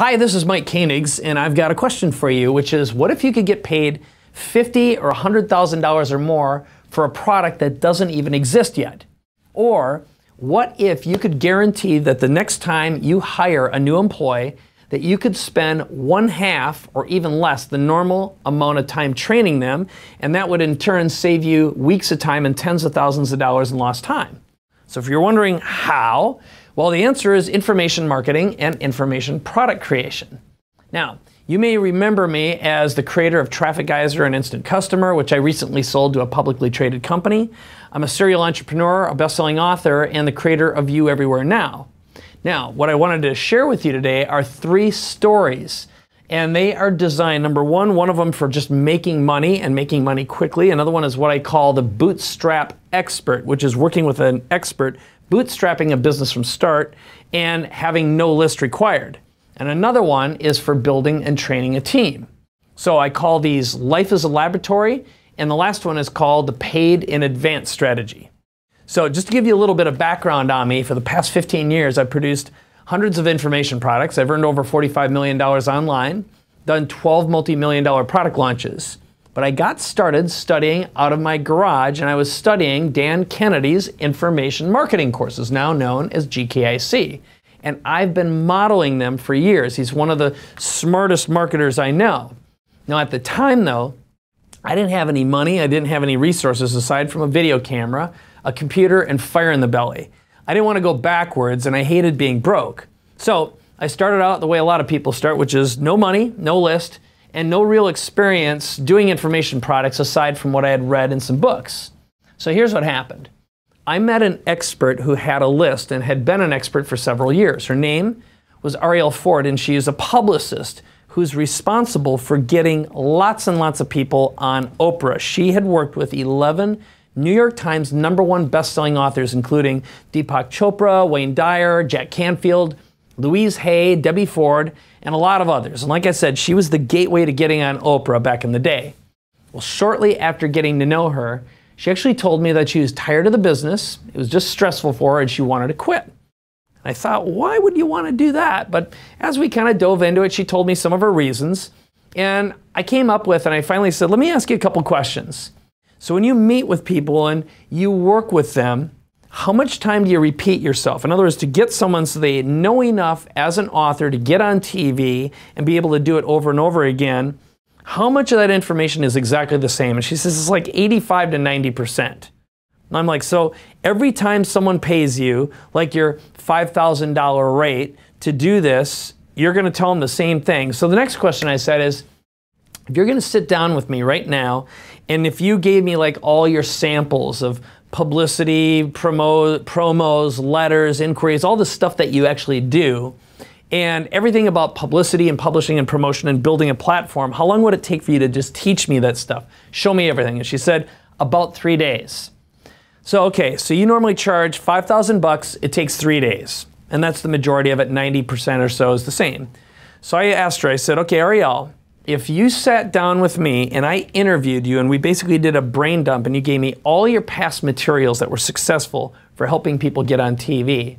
Hi, this is Mike Koenigs, and I've got a question for you, which is what if you could get paid fifty or hundred thousand dollars or more for a product that doesn't even exist yet? Or what if you could guarantee that the next time you hire a new employee that you could spend one half or even less the normal amount of time training them, and that would in turn save you weeks of time and tens of thousands of dollars in lost time. So if you're wondering how, well, the answer is information marketing and information product creation. Now, you may remember me as the creator of Traffic-Geyser and Instant Customer, which I recently sold to a publicly traded company. I'm a serial entrepreneur, a best-selling author, and the creator of You Everywhere Now. Now, what I wanted to share with you today are three stories and they are designed number one one of them for just making money and making money quickly another one is what i call the bootstrap expert which is working with an expert bootstrapping a business from start, and having no list required. And another one is for building and training a team. So I call these Life as a Laboratory, and the last one is called the Paid in Advance Strategy. So just to give you a little bit of background on me, for the past 15 years, I've produced hundreds of information products. I've earned over $45 million online, done 12 multi-million dollar product launches. But I got started studying out of my garage, and I was studying Dan Kennedy's information marketing courses, now known as GKIC. And I've been modeling them for years. He's one of the smartest marketers I know. Now, at the time, though, I didn't have any money, I didn't have any resources aside from a video camera, a computer, and fire in the belly. I didn't want to go backwards, and I hated being broke. So I started out the way a lot of people start, which is no money, no list, and no real experience doing information products aside from what I had read in some books. So here's what happened. I met an expert who had a list and had been an expert for several years. Her name was Ariel Ford, and she is a publicist who's responsible for getting lots and lots of people on Oprah. She had worked with 11 New York Times number one best-selling authors, including Deepak Chopra, Wayne Dyer, Jack Canfield, Louise Hay, Debbie Ford, and a lot of others. And like I said, she was the gateway to getting on Oprah back in the day. Well, shortly after getting to know her, she actually told me that she was tired of the business, it was just stressful for her, and she wanted to quit. And I thought, why would you want to do that? But as we kind of dove into it, she told me some of her reasons. And I came up with, and I finally said, let me ask you a couple questions. So when you meet with people and you work with them, how much time do you repeat yourself? In other words, to get someone so they know enough as an author to get on TV and be able to do it over and over again, how much of that information is exactly the same? And she says it's like 85 to 90%. And I'm like, so every time someone pays you, like your $5,000 rate to do this, you're going to tell them the same thing. So the next question I said is, if you're going to sit down with me right now, and if you gave me like all your samples of publicity, promo, promos, letters, inquiries, all the stuff that you actually do, and everything about publicity and publishing and promotion and building a platform, how long would it take for you to just teach me that stuff? Show me everything. And she said, about three days. So, okay, so you normally charge 5,000 bucks, it takes three days. And that's the majority of it, 90% or so is the same. So I asked her, I said, okay, Ariel, if you sat down with me and I interviewed you and we basically did a brain dump and you gave me all your past materials that were successful for helping people get on TV,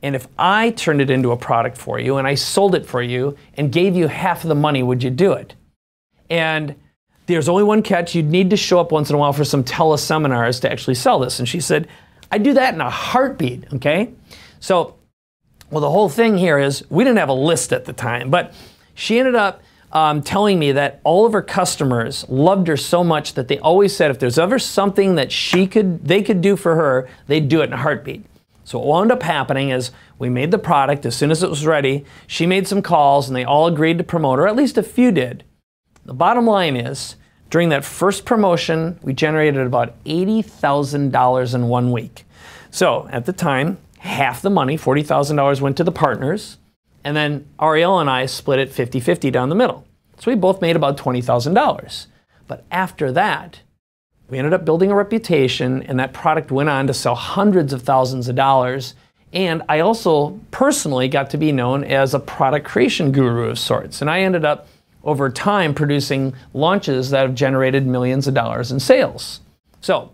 and if I turned it into a product for you and I sold it for you and gave you half of the money, would you do it? And there's only one catch. You'd need to show up once in a while for some teleseminars to actually sell this. And she said, I'd do that in a heartbeat, okay? So, well, the whole thing here is we didn't have a list at the time, but she ended up um, telling me that all of her customers loved her so much that they always said if there's ever something that she could, they could do for her, they'd do it in a heartbeat. So what wound up happening is we made the product as soon as it was ready. She made some calls and they all agreed to promote, or at least a few did. The bottom line is, during that first promotion, we generated about $80,000 in one week. So at the time, half the money, $40,000 went to the partners, and then Ariel and I split it 50-50 down the middle. So we both made about $20,000. But after that, we ended up building a reputation, and that product went on to sell hundreds of thousands of dollars. And I also personally got to be known as a product creation guru of sorts. And I ended up over time producing launches that have generated millions of dollars in sales. So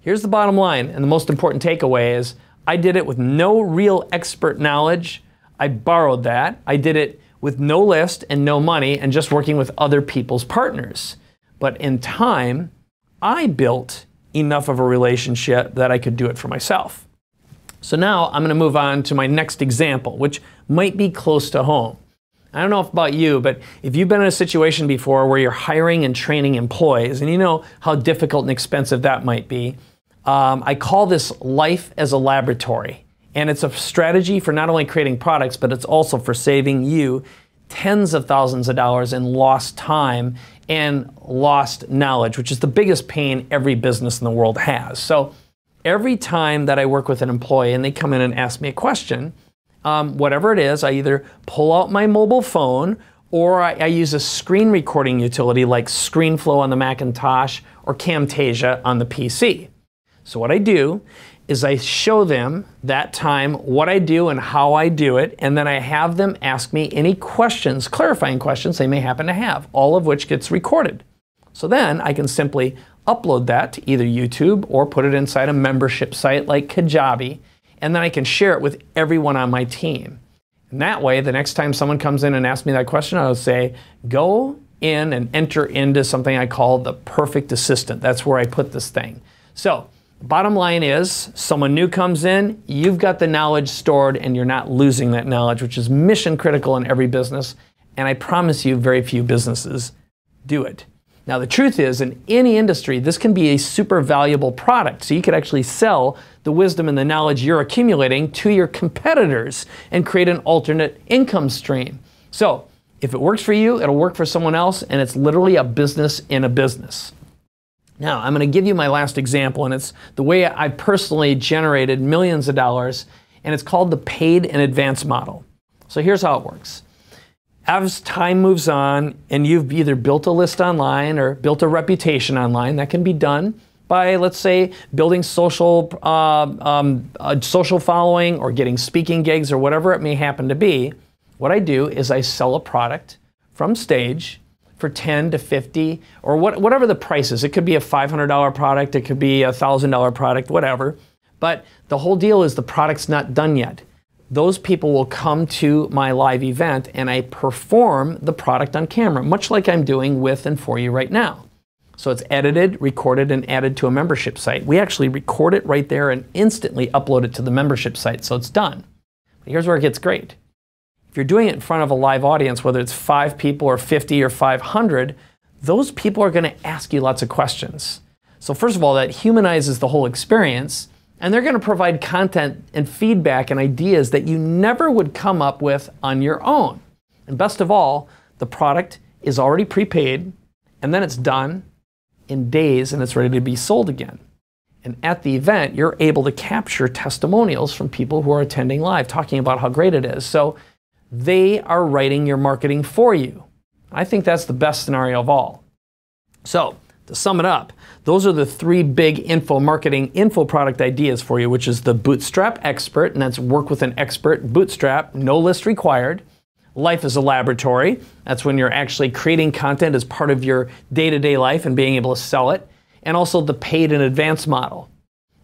here's the bottom line, and the most important takeaway is I did it with no real expert knowledge. I borrowed that. I did it with no list and no money and just working with other people's partners. But in time, I built enough of a relationship that I could do it for myself. So now I'm going to move on to my next example, which might be close to home. I don't know about you, but if you've been in a situation before where you're hiring and training employees, and you know how difficult and expensive that might be, um, I call this life as a laboratory. And it's a strategy for not only creating products, but it's also for saving you tens of thousands of dollars in lost time and lost knowledge, which is the biggest pain every business in the world has. So every time that I work with an employee and they come in and ask me a question, um, whatever it is, I either pull out my mobile phone or I, I, use a screen recording utility like ScreenFlow on the Macintosh or Camtasia on the PC. So what I do is I show them that time what I do and how I do it, and then I have them ask me any questions, clarifying questions they may happen to have, all of which gets recorded. So then I can simply upload that to either YouTube or put it inside a membership site like Kajabi, and then I can share it with everyone on my team. And that way, the next time someone comes in and asks me that question, I'll say, go in and enter into something I call the perfect assistant. That's where I put this thing. So Bottom line is, someone new comes in, you've got the knowledge stored and you're not losing that knowledge, which is mission critical in every business. And I promise you, very few businesses do it. Now, the truth is, in any industry, this can be a super valuable product. So you could actually sell the wisdom and the knowledge you're accumulating to your competitors and create an alternate income stream. So if it works for you, it'll work for someone else, and it's literally a business in a business. Now, I'm going to give you my last example, and it's the way I personally generated millions of dollars, and it's called the paid and advance model. So here's how it works. As time moves on, and you've either built a list online or built a reputation online, that can be done by, let's say, building social, uh, um, a social following or getting speaking gigs or whatever it may happen to be. What I do is I sell a product from stage for 10 to 50 or what, whatever the price is. It could be a $500 product, it could be a $1,000 product, whatever. But the whole deal is the product's not done yet. Those people will come to my live event and I perform the product on camera, much like I'm doing with and for you right now. So it's edited, recorded, and added to a membership site. We actually record it right there and instantly upload it to the membership site, so it's done. But here's where it gets great if you're doing it in front of a live audience, whether it's five people or 50 or 500, those people are going to ask you lots of questions. So, first of all, that humanizes the whole experience, and they're going to provide content and feedback and ideas that you never would come up with on your own. And best of all, the product is already prepaid, and then it's done in days and it's ready to be sold again. And at the event, you're able to capture testimonials from people who are attending live talking about how great it is. So they are writing your marketing for you. I think that's the best scenario of all. So, to sum it up, those are the three big info marketing info product ideas for you, which is the bootstrap expert, and that's work with an expert, bootstrap, no list required. Life is a laboratory. That's when you're actually creating content as part of your day to day life and being able to sell it. And also the paid and advanced model.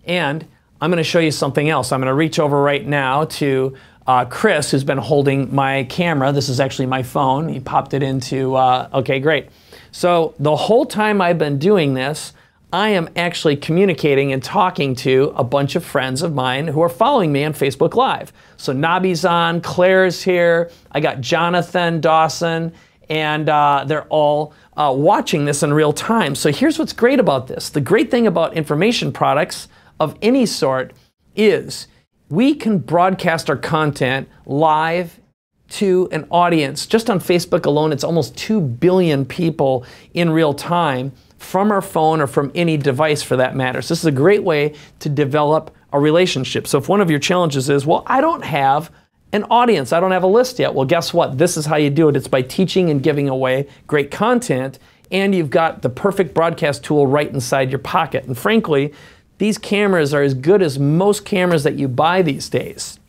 And I'm going to show you something else. I'm going to reach over right now to uh, Chris, who's been holding my camera, this is actually my phone. He popped it into, uh, okay, great. So the whole time I've been doing this, I am actually communicating and talking to a bunch of friends of mine who are following me on Facebook Live. So Nobby's on, Claire's here, I got Jonathan Dawson, and uh, they're all uh, watching this in real time. So here's what's great about this. The great thing about information products of any sort is we can broadcast our content live to an audience. Just on Facebook alone, it's almost 2 billion people in real time from our phone or from any device for that matter. So, this is a great way to develop a relationship. So, if one of your challenges is, well, I don't have an audience, I don't have a list yet. Well, guess what? This is how you do it it's by teaching and giving away great content. And you've got the perfect broadcast tool right inside your pocket. And frankly, these cameras are as good as most cameras that you buy these days.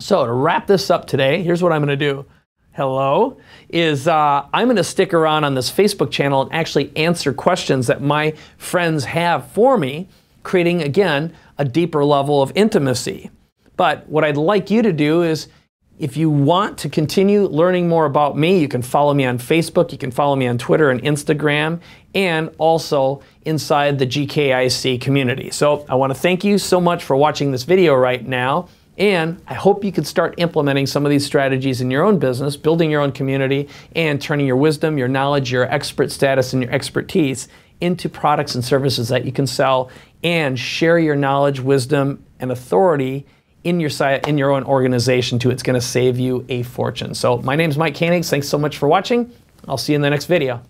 So to wrap this up today, here's what I'm gonna do. Hello, is uh, I'm gonna stick around on this Facebook channel and actually answer questions that my friends have for me, creating again, a deeper level of intimacy. But what I'd like you to do is if you want to continue learning more about me, you can follow me on Facebook, you can follow me on Twitter and Instagram, and also inside the GKIC community. So I want to thank you so much for watching this video right now. And I hope you can start implementing some of these strategies in your own business, building your own community, and turning your wisdom, your knowledge, your expert status, and your expertise into products and services that you can sell and share your knowledge, wisdom, and authority in your site, in your own organization too. It's going to save you a fortune. So my name is Mike Koenig. Thanks so much for watching. I'll see you in the next video.